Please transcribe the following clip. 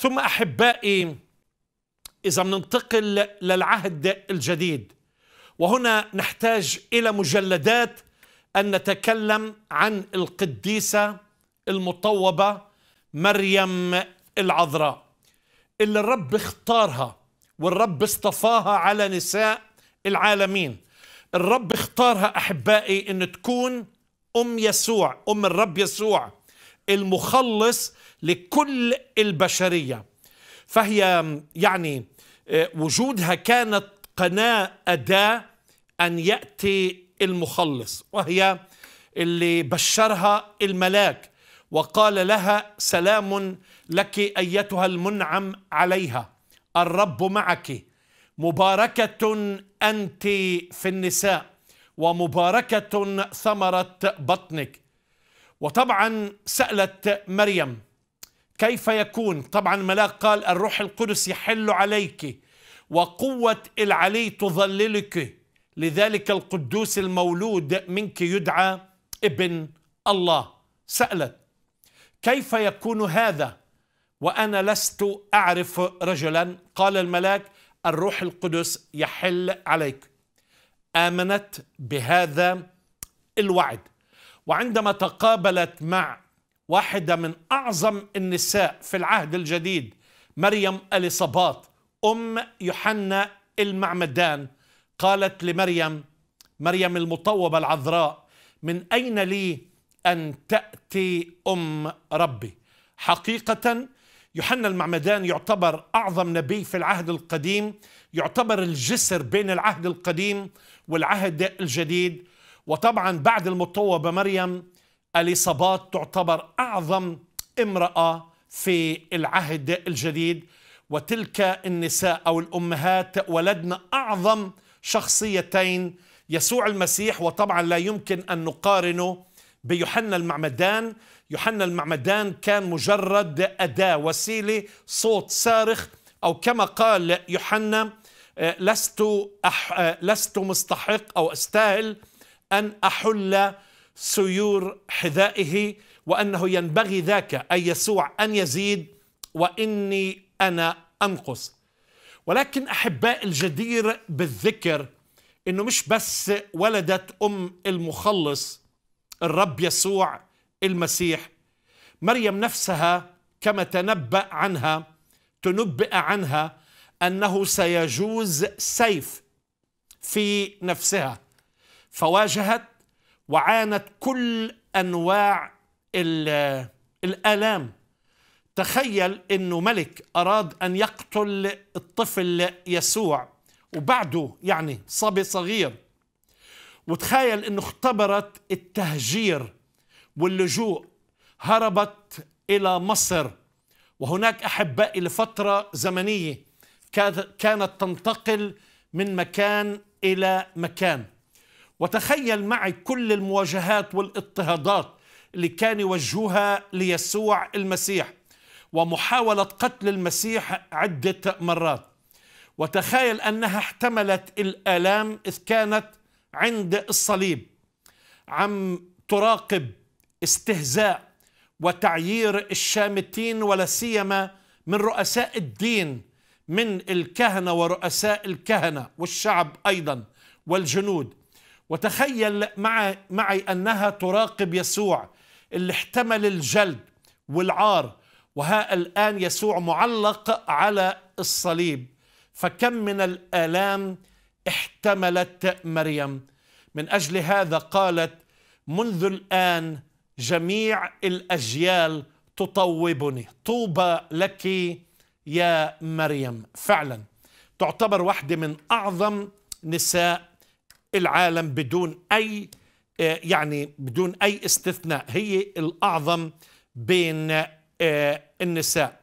ثم احبائي اذا بننتقل للعهد الجديد وهنا نحتاج الى مجلدات ان نتكلم عن القديسه المطوبه مريم العذراء اللي الرب اختارها والرب اصطفاها على نساء العالمين الرب اختارها احبائي ان تكون ام يسوع ام الرب يسوع المخلص لكل البشريه فهي يعني آه، وجودها كانت قناه اداه ان ياتي المخلص وهي اللي بشرها الملاك وقال لها سلام لك ايتها المنعم عليها الرب معك مباركه انت في النساء ومباركه ثمره بطنك وطبعا سألت مريم كيف يكون طبعا ملاك قال الروح القدس يحل عليك وقوة العلي تظللك لذلك القدوس المولود منك يدعى ابن الله سألت كيف يكون هذا وأنا لست أعرف رجلا قال الملاك الروح القدس يحل عليك آمنت بهذا الوعد وعندما تقابلت مع واحدة من أعظم النساء في العهد الجديد مريم أليصابات أم يوحنا المعمدان قالت لمريم مريم المطوبة العذراء من أين لي أن تأتي أم ربي حقيقة يوحنا المعمدان يعتبر أعظم نبي في العهد القديم يعتبر الجسر بين العهد القديم والعهد الجديد وطبعا بعد المطوبة مريم اليصابات تعتبر أعظم امرأة في العهد الجديد وتلك النساء أو الأمهات ولدن أعظم شخصيتين يسوع المسيح وطبعا لا يمكن أن نقارنه بيوحنا المعمدان يوحنا المعمدان كان مجرد أداة وسيلة صوت صارخ أو كما قال يوحنا آه، لست أح... آه، لست مستحق أو أستاهل أن أحل سيور حذائه وأنه ينبغي ذاك أي يسوع أن يزيد وإني أنا أنقص ولكن أحباء الجدير بالذكر أنه مش بس ولدت أم المخلص الرب يسوع المسيح مريم نفسها كما تنبأ عنها تنبئ عنها أنه سيجوز سيف في نفسها فواجهت وعانت كل انواع الالام تخيل انه ملك اراد ان يقتل الطفل يسوع وبعده يعني صبي صغير وتخيل انه اختبرت التهجير واللجوء هربت الى مصر وهناك احبائي لفتره زمنيه كانت تنتقل من مكان الى مكان وتخيل معي كل المواجهات والاضطهادات اللي كان يوجهوها ليسوع المسيح ومحاولة قتل المسيح عدة مرات وتخيل أنها احتملت الآلام إذ كانت عند الصليب عم تراقب استهزاء وتعيير الشامتين ولا سيما من رؤساء الدين من الكهنة ورؤساء الكهنة والشعب أيضا والجنود وتخيل معي, أنها تراقب يسوع اللي احتمل الجلد والعار وها الآن يسوع معلق على الصليب فكم من الآلام احتملت مريم من أجل هذا قالت منذ الآن جميع الأجيال تطوبني طوبى لك يا مريم فعلا تعتبر واحدة من أعظم نساء العالم بدون أي آه، يعني بدون أي استثناء هي الأعظم بين آه، النساء